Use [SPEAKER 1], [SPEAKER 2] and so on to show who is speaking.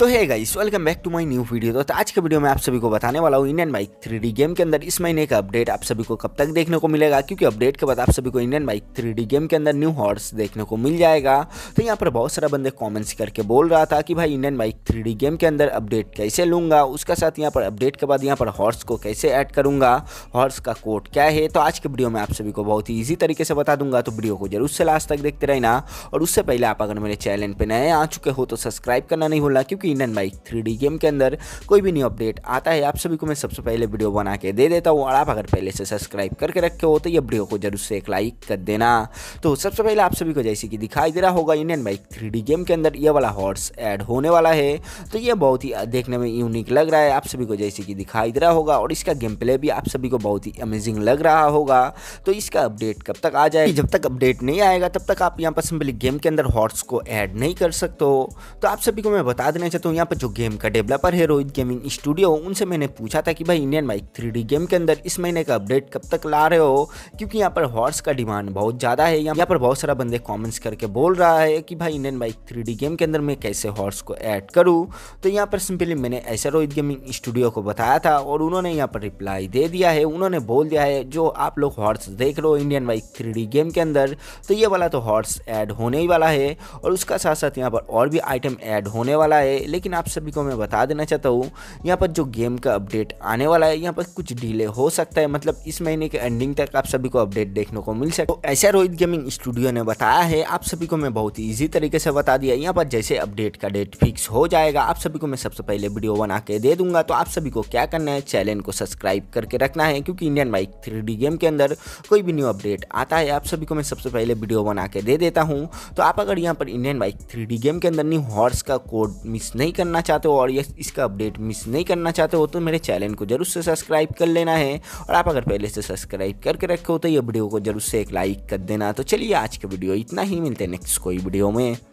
[SPEAKER 1] तो है guys welcome back to my new video तो आज के वीडियो में आप सभी को बताने वाला हूँ इंडियन बाइक थ्री गेम के अंदर इस महीने का अपडेट आप सभी को कब तक देखने को मिलेगा क्योंकि अपडेट के बाद आप सभी को इंडियन बाइक थ्री गेम के अंदर न्यू हॉर्स देखने को मिल जाएगा तो यहाँ पर बहुत सारा बंदे कॉमेंट्स करके बोल रहा था कि भाई इंडियन बाइक थ्री गेम के अंदर अपडेट कैसे लूँगा उसके साथ यहाँ पर अपडेट के बाद यहाँ पर हॉर्स को कैसे ऐड करूँगा हॉर्स का कोड क्या है तो आज के वीडियो में आप सभी को बहुत ही ईजी तरीके से बता दूंगा तो वीडियो को जरूर से लास्ट तक देखते रहना और उससे पहले आप अगर मेरे चैनल पर नए आ चुके हो तो सब्सक्राइब करना नहीं भूलना क्योंकि तीन एंड बाइक थ्री गेम के अंदर कोई भी न्यू अपडेट आता है आप सभी को मैं सबसे पहले वीडियो बना के दे देता हूँ और आप अगर पहले से सब्सक्राइब करके रखे हो तो ये वीडियो को जरूर से एक लाइक कर देना तो सबसे पहले आप सभी को जैसे कि दिखाई दे रहा होगा इंडियन बाइक थ्री गेम के अंदर ये वाला हॉर्स ऐड होने वाला है तो ये बहुत ही देखने में यूनिक लग रहा है आप सभी को जैसे कि दिखाई दे रहा होगा और इसका गेम प्ले भी आप सभी को बहुत ही अमेजिंग लग रहा होगा तो इसका अपडेट कब तक आ जाए जब तक अपडेट नहीं आएगा तब तक आप यहाँ पर सिंपली गेम के अंदर हॉर्स को ऐड नहीं कर सकते हो तो आप सभी को मैं बता देना तो यहाँ पर जो गेम का डेवलपर है रोहित गेमिंग स्टूडियो उनसे मैंने पूछा था कि भाई इंडियन बाइक थ्री गेम के अंदर इस महीने का अपडेट कब तक ला रहे हो क्योंकि यहाँ पर हॉर्स का डिमांड बहुत ज़्यादा है यहाँ पर बहुत सारा बंदे कॉमेंट्स करके बोल रहा है कि भाई इंडियन बाइक थ्री गेम के अंदर मैं कैसे हॉर्स को ऐड करूँ तो यहाँ पर सिंपली मैंने ऐसे रोहित गेमिंग स्टूडियो को बताया था और उन्होंने यहाँ पर रिप्लाई दे दिया है उन्होंने बोल दिया है जो आप लोग हॉर्स देख रहे हो इंडियन बाइक थ्री गेम के अंदर तो ये वाला तो हॉर्स ऐड होने ही वाला है और उसका साथ साथ यहाँ पर और भी आइटम ऐड होने वाला है लेकिन आप सभी को मैं बता देना चाहता हूँ यहाँ पर जो गेम का अपडेट आने वाला है यहाँ पर कुछ डिले हो सकता है मतलब इस महीने के एंडिंग तक आप सभी को अपडेट देखने को मिल सकता तो ऐसा रोहित गेमिंग स्टूडियो ने बताया है आप सभी को मैं बहुत ईजी तरीके से बता दिया यहाँ पर जैसे अपडेट का डेट फिक्स हो जाएगा आप सभी को मैं सबसे पहले वीडियो बना के दे दूंगा तो आप सभी को क्या करना है चैनल को सब्सक्राइब करके रखना है क्योंकि इंडियन बाइक थ्री गेम के अंदर कोई भी न्यू अपडेट आता है आप सभी को मैं सबसे पहले वीडियो बना के दे देता हूँ तो आप अगर यहाँ पर इंडियन बाइक थ्री गेम के अंदर न्यू हॉर्स का कोड मिस नहीं करना चाहते हो और ये इसका अपडेट मिस नहीं करना चाहते हो तो मेरे चैनल को जरूर से सब्सक्राइब कर लेना है और आप अगर पहले से सब्सक्राइब करके रखे हो तो ये वीडियो को जरूर से एक लाइक कर देना तो चलिए आज का वीडियो इतना ही मिलते हैं नेक्स्ट कोई वीडियो में